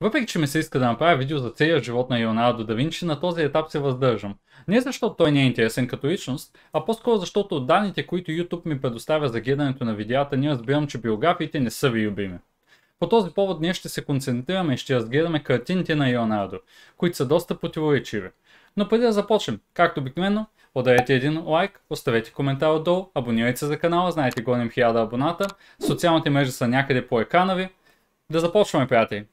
Въпреки, че ми се иска да направя видео за целия живот на Леонардо да Винчи, на този етап се въздържам. Не защото той не е интересен като личност, а по-скоро защото от данните, които YouTube ми предоставя за гледането на видеята, ние разбирам, че биографиите не са ви любими. По този повод ние ще се концентрираме и ще разгледаме картините на Леонардо, които са доста противоречиви. Но преди да започнем, както обикновено, подарете един лайк, оставете коментар отдолу, абонирайте се за канала, знаете гоним 1000 абоната, социалните мрежи са някъде по екрана ви. Да започваме, приятели!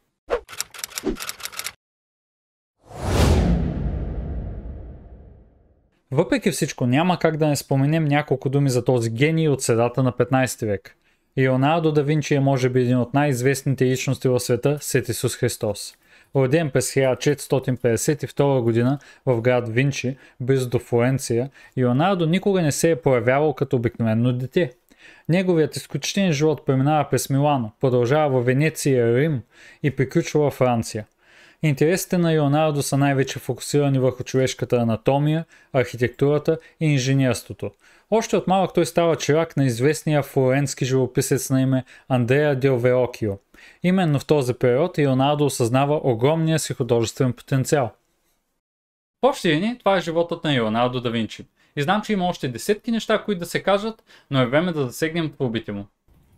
Въпреки всичко, няма как да не споменем няколко думи за този гений от средата на 15 век. Леонардо да Винчи е може би един от най-известните личности в света след Исус Христос. Роден през 1452 г. в град Винчи, близо до Флоренция, Леонардо никога не се е проявявал като обикновено дете – Неговият изключителен живот преминава през Милано, продължава във Венеция, Рим и приключва във Франция. Интересите на Леонардо са най-вече фокусирани върху човешката анатомия, архитектурата и инженерството. Още от малък той става чирак на известния флоренски живописец на име Андреа Дел Верокио. Именно в този период Леонардо осъзнава огромния си художествен потенциал – в общи това е животът на Ионардо да Винчи. И знам, че има още десетки неща, които да се кажат, но е време да засегнем пробите му.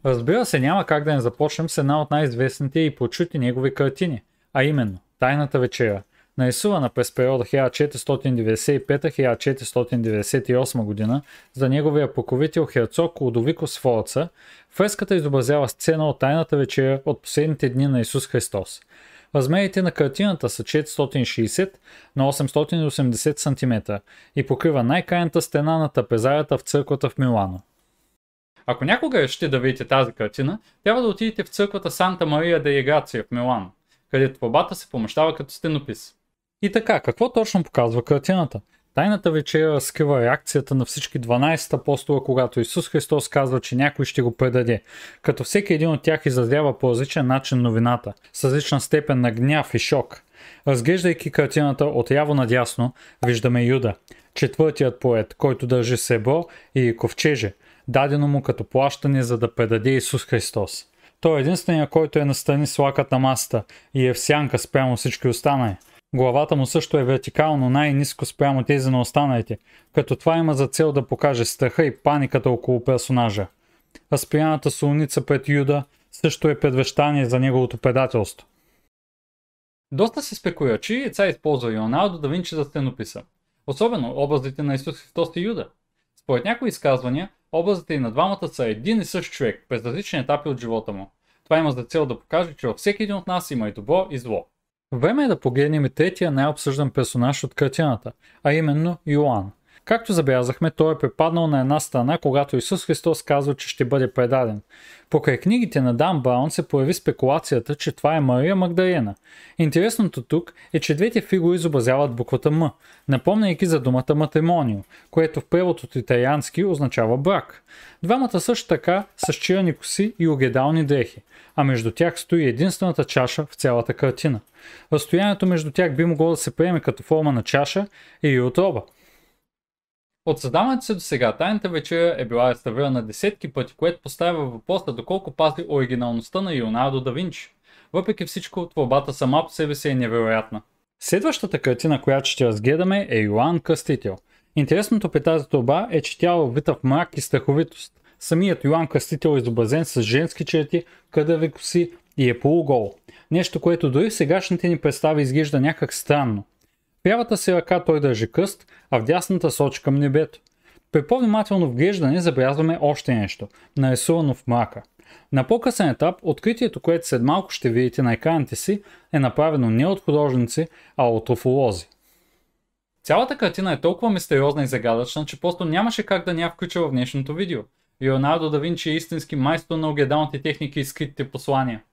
Разбира се, няма как да не започнем с една от най-известните и почути негови картини, а именно Тайната вечера, нарисувана през периода 1495-1498 година за неговия покровител Херцог Лудовико Сфорца, фреската изобразява сцена от Тайната вечера от последните дни на Исус Христос. Размерите на картината са 460 на 880 см и покрива най-крайната стена на тапезарата в църквата в Милано. Ако някога решите да видите тази картина, трябва да отидете в църквата Санта Мария де Играция в Милано, където пробата се помещава като стенопис. И така, какво точно показва картината? Тайната вечеря разкрива реакцията на всички 12 апостола, когато Исус Христос казва, че някой ще го предаде, като всеки един от тях изразява по различен начин новината, с различна степен на гняв и шок. Разглеждайки картината от яво надясно, виждаме Юда, четвъртият поет, който държи себро и ковчеже, дадено му като плащане за да предаде Исус Христос. Той е единствения, който е настрани с лакът на и е в сянка спрямо всички останали – Главата му също е вертикално най-низко спрямо тези на останалите, като това има за цел да покаже страха и паниката около персонажа. А спряната солница пред Юда също е предвещание за неговото предателство. Доста се спекуля, че яйца използва Леонардо да Винчи за стенописа. Особено образите на Исус Христос и Юда. Според някои изказвания, образите и на двамата са един и същ човек през различни етапи от живота му. Това има за цел да покаже, че във всеки един от нас има и добро и зло. Време е да погледнем и третия най-обсъждан персонаж от картината, а именно Йоан – Както забелязахме, той е припаднал на една страна, когато Исус Христос казва, че ще бъде предаден. Покрай книгите на Дан Браун се появи спекулацията, че това е Мария Магдалена. Интересното тук е, че двете фигури изобразяват буквата М, напомняйки за думата матримонио, което в превод от италиански означава брак. Двамата също така са щирани коси и огедални дрехи, а между тях стои единствената чаша в цялата картина. Разстоянието между тях би могло да се приеме като форма на чаша и отроба – от създаването си до сега, тайната вечеря е била реставрирана десетки пъти, което поставя въпроса доколко пази оригиналността на Леонардо да Винчи. Въпреки всичко, творбата сама по себе си е невероятна. Следващата картина, която ще разгледаме е Йоан Кръстител. Интересното при тази творба е, че тя е обвита в мрак и страховитост. Самият Йоан Кръстител е изобразен с женски черти, къдави коси и е полугол. Нещо, което дори в сегашните ни представи изглежда някак странно – лявата си ръка той държи кръст, а в дясната сочи към небето. При по-внимателно вглеждане забелязваме още нещо, нарисувано в мрака. На по-късен етап, откритието, което след малко ще видите на екраните си, е направено не от художници, а от офолози. Цялата картина е толкова мистериозна и загадъчна, че просто нямаше как да ня включа в днешното видео. Леонардо да Винчи е истински майстор на огледалните техники и скритите послания.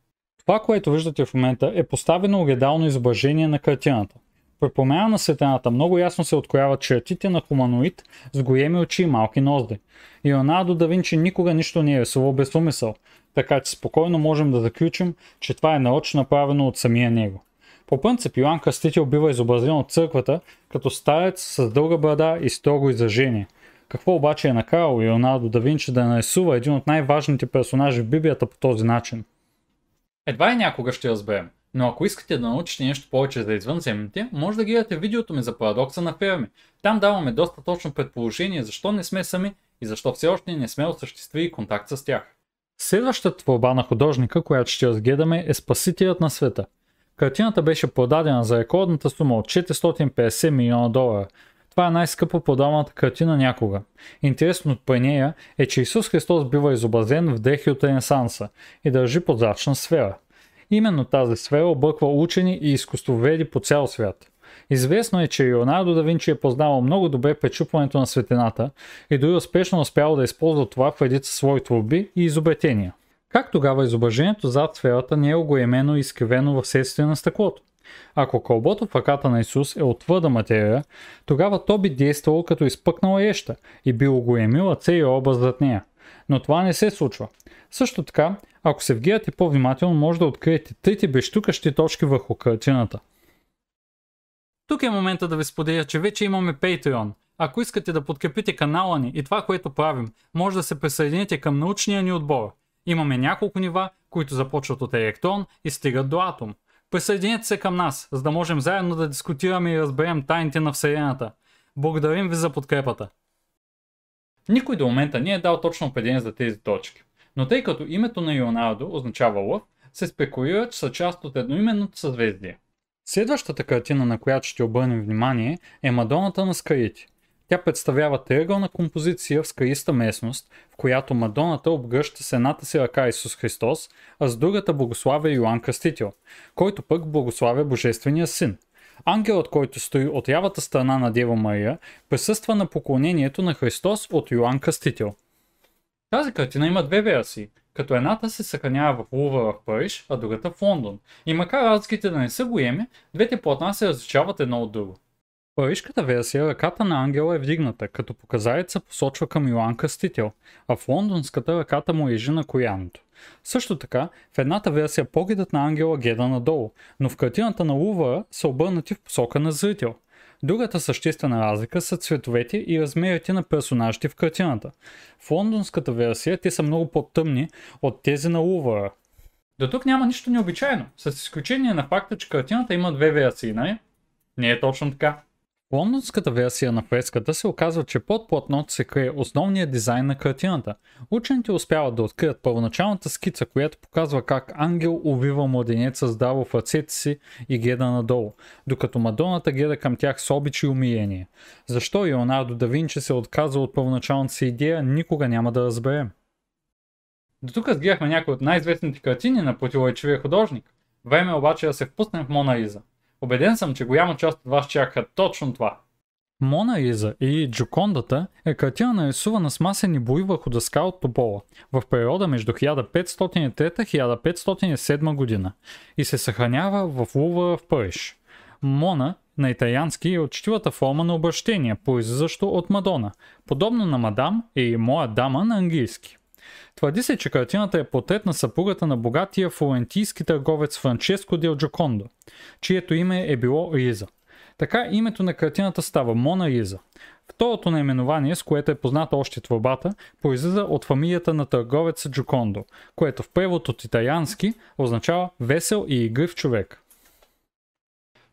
Това, което виждате в момента е поставено огледално изображение на картината. При промяна на светената много ясно се открояват чертите на хуманоид с гоеми очи и малки ноздри. Леонардо да Винчи никога нищо не е рисувал без умисъл, така че спокойно можем да заключим, че това е нарочно направено от самия него. По принцип Йоан Кръстител бива изобразен от църквата като старец с дълга брада и строго изражение. Какво обаче е накарало Леонардо да Винчи да нарисува един от най-важните персонажи в Библията по този начин? Едва и някога ще разберем. Но ако искате да научите нещо повече за извънземните, може да гледате видеото ми за парадокса на Ферми. Там даваме доста точно предположение защо не сме сами и защо все още не сме осъществили контакт с тях. Следващата творба на художника, която ще разгледаме е Спасителят на света. Картината беше продадена за рекордната сума от 450 милиона долара. Това е най-скъпо продаваната картина някога. Интересното при нея е, че Исус Христос бива изобразен в дрехи от Ренесанса и държи прозрачна сфера. Именно тази сфера обърква учени и изкуствоведи по цял свят. Известно е, че Леонардо да Винчи е познавал много добре пречупването на светлината и дори успешно успял да използва това в редица свои творби и изобретения. Как тогава изображението зад сферата не е огоемено и изкривено в следствие на стъклото? Ако кълбото в ръката на Исус е от твърда материя, тогава то би действало като изпъкнала еща и би огоемила целият образ зад нея. Но това не се случва. Също така, ако се вгледате по-внимателно, може да откриете трите бещукащи точки върху картината. Тук е момента да ви споделя, че вече имаме Patreon. Ако искате да подкрепите канала ни и това, което правим, може да се присъедините към научния ни отбор. Имаме няколко нива, които започват от електрон и стигат до атом. Присъединете се към нас, за да можем заедно да дискутираме и разберем тайните на Вселената. Благодарим ви за подкрепата! Никой до момента не е дал точно определение за тези точки. Но тъй като името на Ионадо означава лъв, се спекулира, че са част от едноименното съзвездие. Следващата картина, на която ще обърнем внимание, е Мадоната на скалите. Тя представлява триъгълна композиция в скалиста местност, в която Мадоната обгръща с едната си ръка Исус Христос, а с другата благославя Йоанн Кръстител, който пък благославя Божествения син. Ангелът, който стои от лявата страна на Дева Мария, присъства на поклонението на Христос от Йоанн Кръстител – тази картина има две версии, като едната се съхранява в Лува в Париж, а другата в Лондон. И макар разликите да не са големи, двете платна се различават едно от друго. В парижката версия е ръката на ангела е вдигната, като показаеца посочва към Йоан Кръстител, а в лондонската ръката му лежи на кояното. Също така, в едната версия погледът на ангела геда надолу, но в картината на Лувара са обърнати в посока на зрител – Другата съществена разлика са цветовете и размерите на персонажите в картината. В лондонската версия те са много по-тъмни от тези на Лувъра. До тук няма нищо необичайно, с изключение на факта, че картината има две версии, нали? Не е точно така. Лондонската версия на фреската се оказва, че под платното се крие основният дизайн на картината. Учените успяват да открият първоначалната скица, която показва как ангел увива младенеца здраво в ръцете си и гледа надолу, докато Мадоната гледа към тях с обич и умиение. Защо Леонардо да Винчи се отказва от първоначалната си идея, никога няма да разберем. До тук сгияхме някои от най-известните картини на противоречивия художник. Време е обаче да се впуснем в Мона Лиза. Обеден съм, че голяма част от вас чака точно това. Мона Лиза и Джокондата е картина нарисувана с масени бои върху дъска от Топола в периода между 1503-1507 година и се съхранява в Лувъра в Париж. Мона на италиански е отчетивата форма на обращение, произлизащо от Мадона. Подобно на Мадам и Моя дама на английски. Твърди се, че картината е портрет на съпругата на богатия флорентийски търговец Франческо Дел Джокондо, чието име е било Риза. Така името на картината става Мона Риза. Второто наименование, с което е позната още творбата, произлиза от фамилията на търговеца Джокондо, което в превод от италиански означава весел и игрив човек.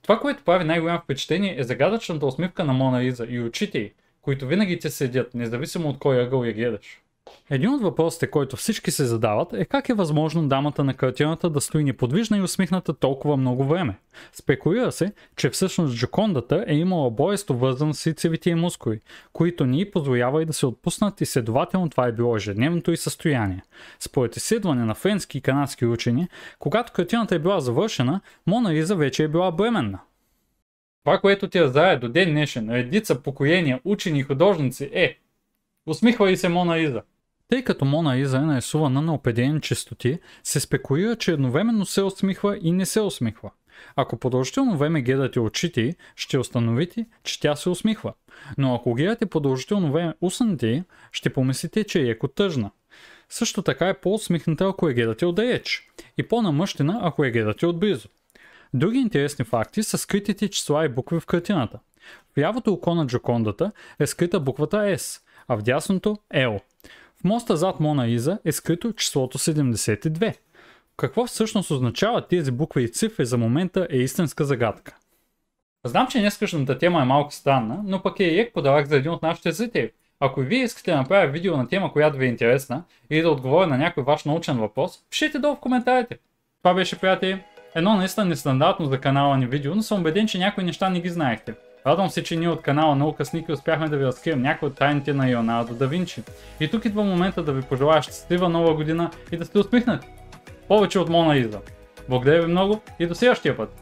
Това, което прави най-голямо впечатление е загадъчната усмивка на Мона Риза и очите й, които винаги те седят, независимо от кой ъгъл я гледаш. Един от въпросите, който всички се задават е как е възможно дамата на картината да стои неподвижна и усмихната толкова много време. Спекулира се, че всъщност Джокондата е имала болест обвързан с сицевите и мускули, които ни позволява и да се отпуснат и следователно това е било ежедневното и състояние. Според изследване на френски и канадски учени, когато картината е била завършена, Мона Лиза вече е била бременна. Това, което тя знае до ден днешен, редица покоения, учени и художници е Усмихва ли се Мона Лиза. Тъй като Мона Иза е нарисувана на определени частоти, се спекулира, че едновременно се усмихва и не се усмихва. Ако продължително време гледате очите, ще установите, че тя се усмихва. Но ако гледате продължително време устните, ще помислите, че е еко тъжна. Също така е по-усмихната, ако я гледате отдалеч. И по-намъщена, ако я гледате отблизо. Други интересни факти са скритите числа и букви в картината. В лявото око на Джокондата е скрита буквата S, а в дясното – L. В моста зад Мона Иза е скрито числото 72. Какво всъщност означават тези букви и цифри за момента е истинска загадка. Знам, че днескашната тема е малко странна, но пък е и ек подарък за един от нашите зрители. Ако и вие искате да направя видео на тема, която ви е интересна или да отговоря на някой ваш научен въпрос, пишете долу в коментарите. Това беше, приятели, едно наистина нестандартно за канала ни видео, но съм убеден, че някои неща не ги знаехте. Радвам се, че ние от канала Наука Сники успяхме да ви разкрием някои от тайните на Йонардо да Винчи. И тук идва момента да ви пожелая щастлива нова година и да сте усмихнати. Повече от Мона Лиза. Благодаря ви много и до следващия път!